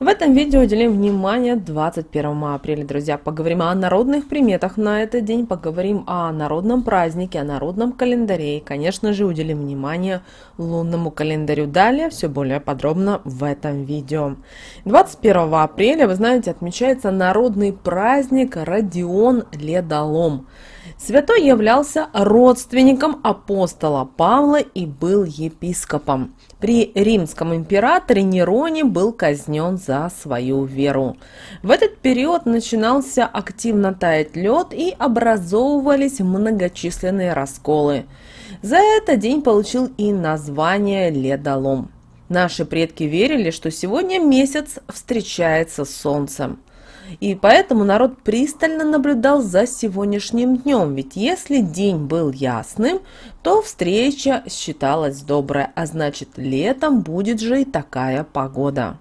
В этом видео уделим внимание 21 апреля, друзья. Поговорим о народных приметах на этот день, поговорим о народном празднике, о народном календаре и, конечно же, уделим внимание лунному календарю. Далее все более подробно в этом видео. 21 апреля, вы знаете, отмечается народный праздник Родион Ледолом. Святой являлся родственником апостола Павла и был епископом. При римском императоре Нероне был казнен за свою веру. В этот период начинался активно таять лед и образовывались многочисленные расколы. За это день получил и название «Ледолом». Наши предки верили, что сегодня месяц встречается с солнцем – и поэтому народ пристально наблюдал за сегодняшним днем, ведь если день был ясным, то встреча считалась добрая, а значит летом будет же и такая погода.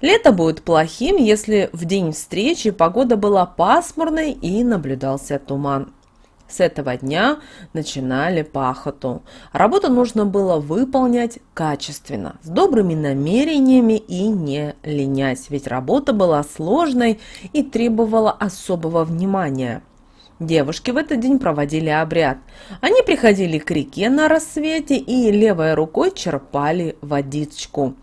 Лето будет плохим, если в день встречи погода была пасмурной и наблюдался туман. С этого дня начинали пахоту. Работу нужно было выполнять качественно, с добрыми намерениями и не ленясь, ведь работа была сложной и требовала особого внимания. Девушки в этот день проводили обряд. Они приходили к реке на рассвете и левой рукой черпали водичку.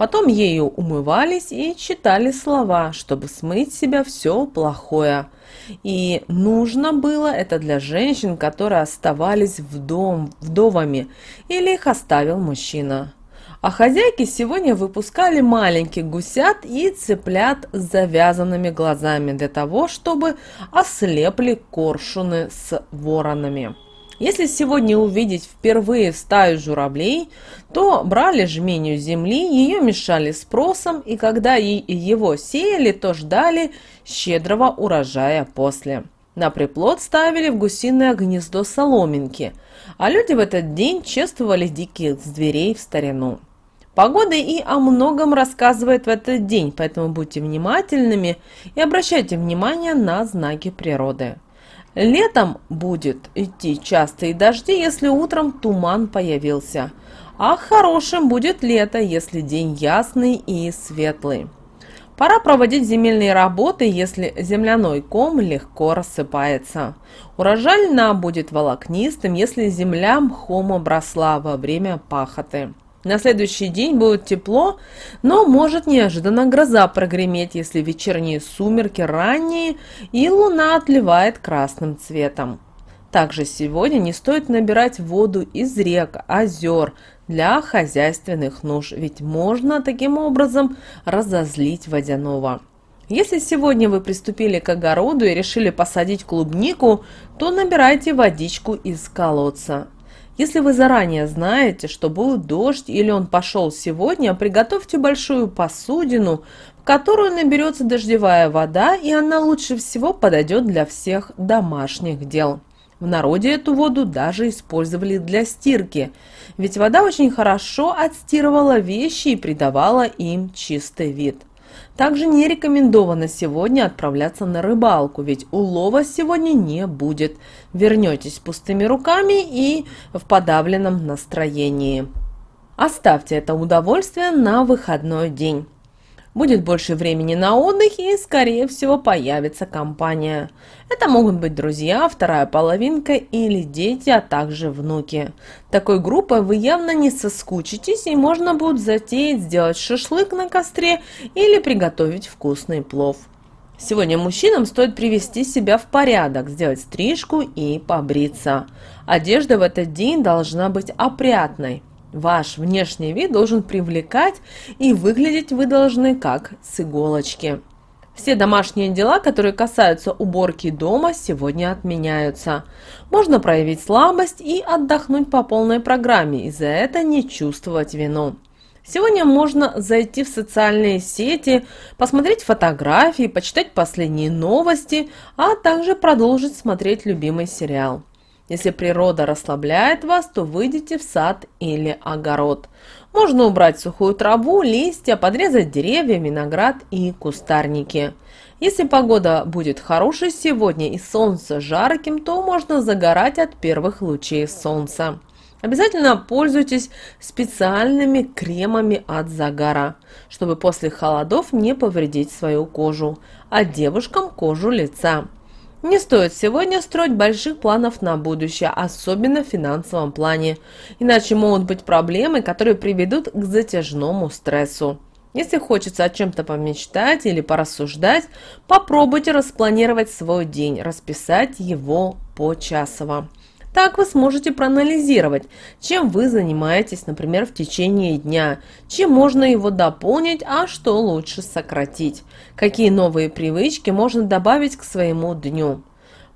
Потом ею умывались и читали слова, чтобы смыть с себя все плохое. И нужно было это для женщин, которые оставались в дом вдовами, или их оставил мужчина. А хозяйки сегодня выпускали маленьких гусят и цыплят с завязанными глазами для того, чтобы ослепли коршуны с воронами. Если сегодня увидеть впервые стаю журавлей, то брали жменю земли, ее мешали спросом, и когда его сеяли, то ждали щедрого урожая после. На приплод ставили в гусиное гнездо соломинки, а люди в этот день чествовали диких зверей в старину. Погода и о многом рассказывает в этот день, поэтому будьте внимательными и обращайте внимание на знаки природы. Летом будет идти частые дожди, если утром туман появился. А хорошим будет лето, если день ясный и светлый. Пора проводить земельные работы, если земляной ком легко рассыпается. Урожай будет волокнистым, если земля мхом обросла во время пахоты. На следующий день будет тепло, но может неожиданно гроза прогреметь, если вечерние сумерки ранние и луна отливает красным цветом. Также сегодня не стоит набирать воду из рек, озер для хозяйственных нужд, ведь можно таким образом разозлить водяного. Если сегодня вы приступили к огороду и решили посадить клубнику, то набирайте водичку из колодца. Если вы заранее знаете, что будет дождь или он пошел сегодня, приготовьте большую посудину, в которую наберется дождевая вода, и она лучше всего подойдет для всех домашних дел. В народе эту воду даже использовали для стирки, ведь вода очень хорошо отстирывала вещи и придавала им чистый вид. Также не рекомендовано сегодня отправляться на рыбалку, ведь улова сегодня не будет. Вернетесь пустыми руками и в подавленном настроении. Оставьте это удовольствие на выходной день. Будет больше времени на отдых и, скорее всего, появится компания. Это могут быть друзья, вторая половинка или дети, а также внуки. Такой группой вы явно не соскучитесь и можно будет затеять сделать шашлык на костре или приготовить вкусный плов. Сегодня мужчинам стоит привести себя в порядок, сделать стрижку и побриться. Одежда в этот день должна быть опрятной. Ваш внешний вид должен привлекать и выглядеть вы должны как с иголочки. Все домашние дела, которые касаются уборки дома, сегодня отменяются. Можно проявить слабость и отдохнуть по полной программе и за это не чувствовать вину. Сегодня можно зайти в социальные сети, посмотреть фотографии, почитать последние новости, а также продолжить смотреть любимый сериал. Если природа расслабляет вас, то выйдите в сад или огород. Можно убрать сухую траву, листья, подрезать деревья, виноград и кустарники. Если погода будет хорошей сегодня и солнце жарким, то можно загорать от первых лучей солнца. Обязательно пользуйтесь специальными кремами от загара, чтобы после холодов не повредить свою кожу, а девушкам кожу лица. Не стоит сегодня строить больших планов на будущее, особенно в финансовом плане, иначе могут быть проблемы, которые приведут к затяжному стрессу. Если хочется о чем-то помечтать или порассуждать, попробуйте распланировать свой день, расписать его почасово. Так вы сможете проанализировать, чем вы занимаетесь, например, в течение дня, чем можно его дополнить, а что лучше сократить, какие новые привычки можно добавить к своему дню.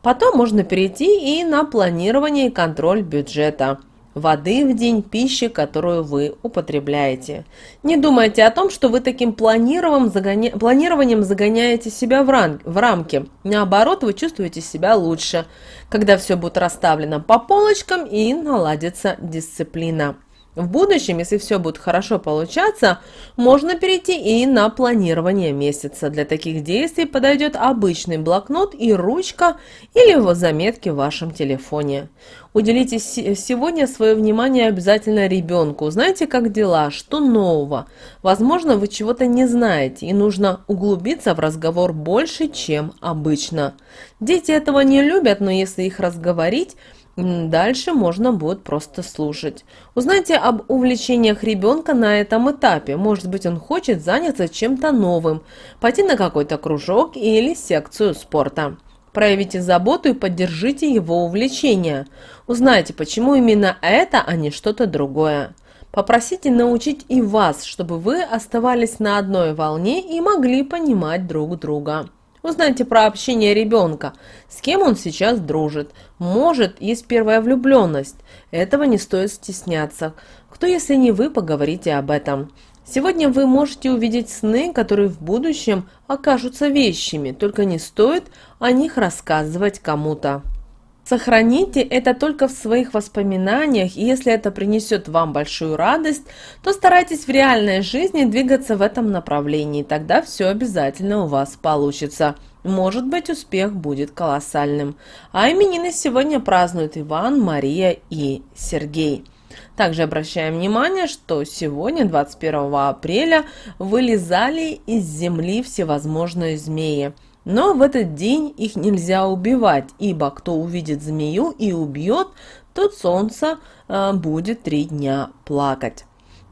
Потом можно перейти и на планирование и контроль бюджета воды в день, пищи, которую вы употребляете. Не думайте о том, что вы таким загоня... планированием загоняете себя в, ран... в рамки. Наоборот, вы чувствуете себя лучше, когда все будет расставлено по полочкам и наладится дисциплина. В будущем, если все будет хорошо получаться, можно перейти и на планирование месяца. Для таких действий подойдет обычный блокнот и ручка или его заметки в вашем телефоне. Уделите сегодня свое внимание обязательно ребенку. Знаете, как дела, что нового. Возможно, вы чего-то не знаете и нужно углубиться в разговор больше, чем обычно. Дети этого не любят, но если их разговорить – Дальше можно будет просто слушать. Узнайте об увлечениях ребенка на этом этапе. Может быть, он хочет заняться чем-то новым, пойти на какой-то кружок или секцию спорта. Проявите заботу и поддержите его увлечение. Узнайте, почему именно это, а не что-то другое. Попросите научить и вас, чтобы вы оставались на одной волне и могли понимать друг друга. Узнайте про общение ребенка, с кем он сейчас дружит. Может, есть первая влюбленность. Этого не стоит стесняться. Кто, если не вы, поговорите об этом. Сегодня вы можете увидеть сны, которые в будущем окажутся вещами, только не стоит о них рассказывать кому-то. Сохраните это только в своих воспоминаниях, и если это принесет вам большую радость, то старайтесь в реальной жизни двигаться в этом направлении, тогда все обязательно у вас получится. Может быть, успех будет колоссальным. А именины сегодня празднуют Иван, Мария и Сергей. Также обращаем внимание, что сегодня, 21 апреля, вылезали из земли всевозможные змеи. Но в этот день их нельзя убивать, ибо кто увидит змею и убьет, тот солнце э, будет три дня плакать.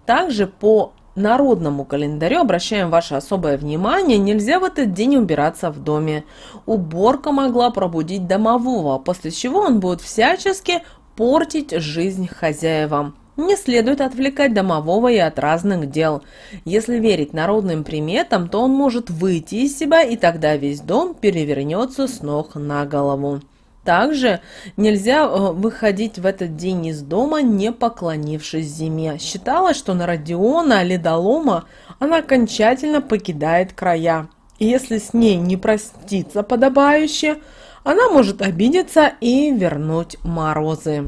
Также по народному календарю обращаем ваше особое внимание, нельзя в этот день убираться в доме. Уборка могла пробудить домового, после чего он будет всячески портить жизнь хозяевам. Не следует отвлекать домового и от разных дел. Если верить народным приметам, то он может выйти из себя, и тогда весь дом перевернется с ног на голову. Также нельзя э, выходить в этот день из дома, не поклонившись зиме. Считалось, что на Родиона, ледолома, она окончательно покидает края. И если с ней не проститься подобающе, она может обидеться и вернуть морозы.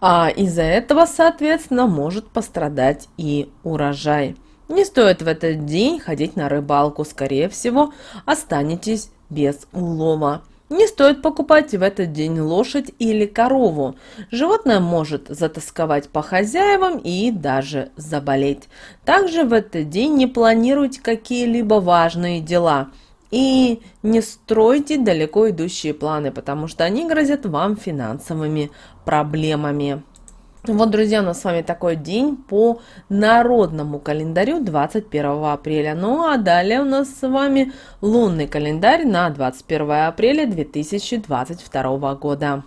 А из-за этого, соответственно, может пострадать и урожай. Не стоит в этот день ходить на рыбалку, скорее всего, останетесь без улова. Не стоит покупать в этот день лошадь или корову. Животное может затасковать по хозяевам и даже заболеть. Также в этот день не планируйте какие-либо важные дела – и не стройте далеко идущие планы, потому что они грозят вам финансовыми проблемами. Вот, друзья, у нас с вами такой день по народному календарю 21 апреля. Ну а далее у нас с вами лунный календарь на 21 апреля 2022 года.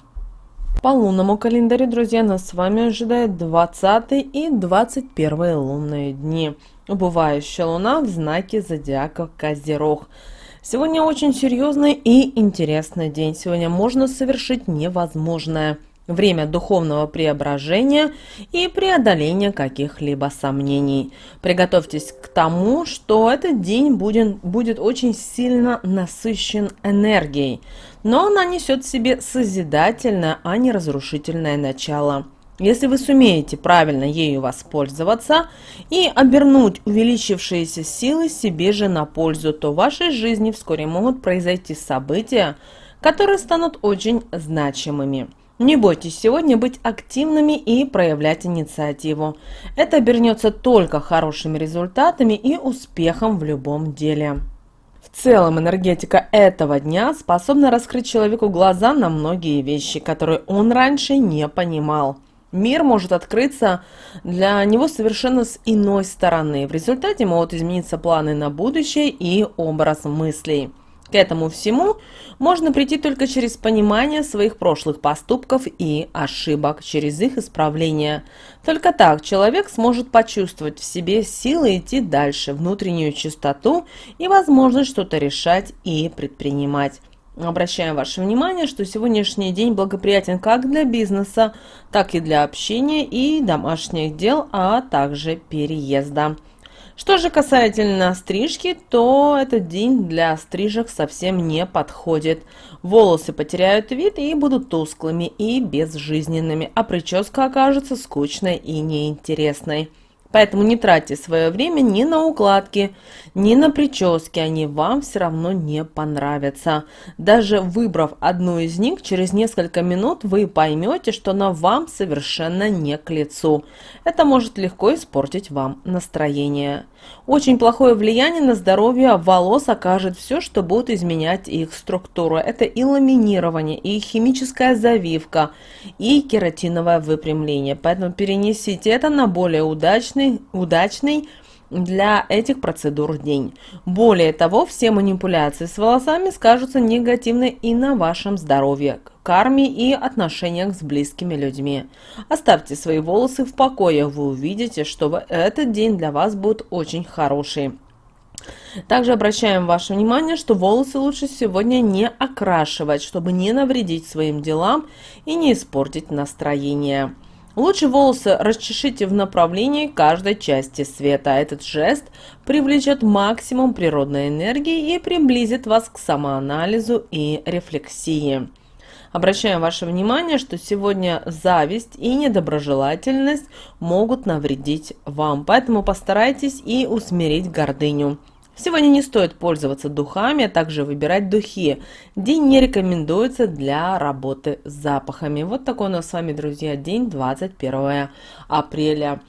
По лунному календарю, друзья, нас с вами ожидает 20 и 21 лунные дни. Убывающая луна в знаке зодиака Козерог – Сегодня очень серьезный и интересный день. Сегодня можно совершить невозможное. Время духовного преображения и преодоления каких-либо сомнений. Приготовьтесь к тому, что этот день будет, будет очень сильно насыщен энергией, но она несет в себе созидательное, а не разрушительное начало – если вы сумеете правильно ею воспользоваться и обернуть увеличившиеся силы себе же на пользу, то в вашей жизни вскоре могут произойти события, которые станут очень значимыми. Не бойтесь сегодня быть активными и проявлять инициативу. Это обернется только хорошими результатами и успехом в любом деле. В целом энергетика этого дня способна раскрыть человеку глаза на многие вещи, которые он раньше не понимал мир может открыться для него совершенно с иной стороны. В результате могут измениться планы на будущее и образ мыслей. К этому всему можно прийти только через понимание своих прошлых поступков и ошибок, через их исправление. Только так человек сможет почувствовать в себе силы идти дальше, внутреннюю чистоту и возможность что-то решать и предпринимать. Обращаем ваше внимание, что сегодняшний день благоприятен как для бизнеса, так и для общения и домашних дел, а также переезда. Что же касательно стрижки, то этот день для стрижек совсем не подходит. Волосы потеряют вид и будут тусклыми и безжизненными, а прическа окажется скучной и неинтересной. Поэтому не тратьте свое время ни на укладки, ни на прически, они вам все равно не понравятся. Даже выбрав одну из них, через несколько минут вы поймете, что она вам совершенно не к лицу. Это может легко испортить вам настроение. Очень плохое влияние на здоровье волос окажет все, что будет изменять их структуру. Это и ламинирование, и химическая завивка, и кератиновое выпрямление. Поэтому перенесите это на более удачный удачный, удачный для этих процедур день. Более того, все манипуляции с волосами скажутся негативно и на вашем здоровье, карме и отношениях с близкими людьми. Оставьте свои волосы в покое, вы увидите, что этот день для вас будет очень хороший. Также обращаем ваше внимание, что волосы лучше сегодня не окрашивать, чтобы не навредить своим делам и не испортить настроение. Лучше волосы расчешите в направлении каждой части света. Этот жест привлечет максимум природной энергии и приблизит вас к самоанализу и рефлексии. Обращаем ваше внимание, что сегодня зависть и недоброжелательность могут навредить вам, поэтому постарайтесь и усмирить гордыню. Сегодня не стоит пользоваться духами, а также выбирать духи. День не рекомендуется для работы с запахами. Вот такой у нас с вами, друзья, день 21 апреля.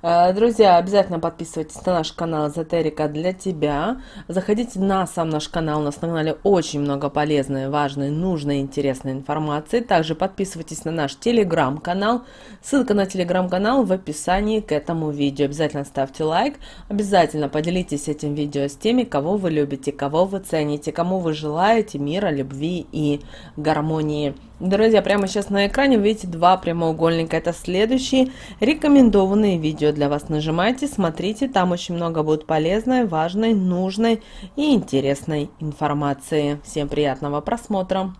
А, друзья, обязательно подписывайтесь на наш канал Эзотерика для тебя. Заходите на сам наш канал, у нас на канале очень много полезной, важной, нужной, интересной информации. Также подписывайтесь на наш телеграм-канал. Ссылка на телеграм-канал в описании к этому видео. Обязательно ставьте лайк, обязательно поделитесь этим видео с теми, кого вы любите, кого вы цените, кому вы желаете мира, любви и гармонии. Друзья, прямо сейчас на экране вы видите два прямоугольника. Это следующие рекомендованные видео для вас. Нажимайте, смотрите, там очень много будет полезной, важной, нужной и интересной информации. Всем приятного просмотра!